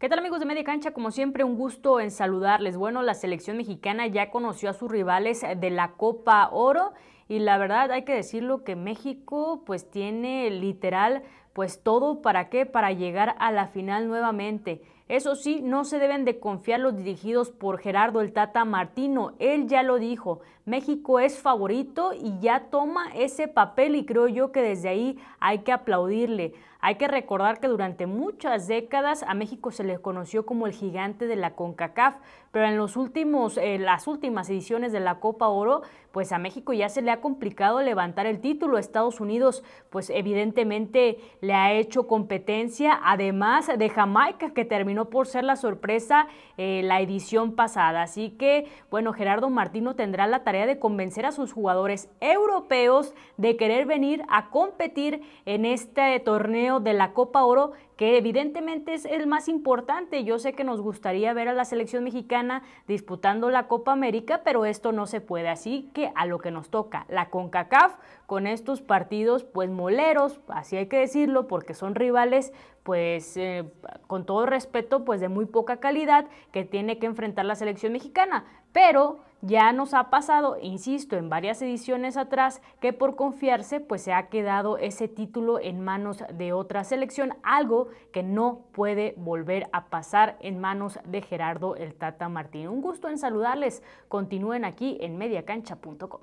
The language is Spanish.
¿Qué tal amigos de Media Cancha? Como siempre, un gusto en saludarles. Bueno, la selección mexicana ya conoció a sus rivales de la Copa Oro y la verdad hay que decirlo que México pues tiene literal pues todo para qué, para llegar a la final nuevamente. Eso sí, no se deben de confiar los dirigidos por Gerardo el Tata Martino. Él ya lo dijo, México es favorito y ya toma ese papel y creo yo que desde ahí hay que aplaudirle. Hay que recordar que durante muchas décadas a México se le conoció como el gigante de la CONCACAF, pero en los últimos, eh, las últimas ediciones de la Copa Oro, pues a México ya se le ha complicado levantar el título. Estados Unidos, pues evidentemente le ha hecho competencia, además de Jamaica, que terminó no por ser la sorpresa eh, la edición pasada. Así que, bueno, Gerardo Martino tendrá la tarea de convencer a sus jugadores europeos de querer venir a competir en este torneo de la Copa Oro que evidentemente es el más importante. Yo sé que nos gustaría ver a la selección mexicana disputando la Copa América, pero esto no se puede. Así que a lo que nos toca, la CONCACAF con estos partidos pues moleros, así hay que decirlo, porque son rivales pues eh, con todo respeto pues de muy poca calidad que tiene que enfrentar la selección mexicana. Pero ya nos ha pasado, insisto, en varias ediciones atrás, que por confiarse pues se ha quedado ese título en manos de otra selección, algo que no puede volver a pasar en manos de Gerardo el Tata Martín. Un gusto en saludarles. Continúen aquí en mediacancha.com.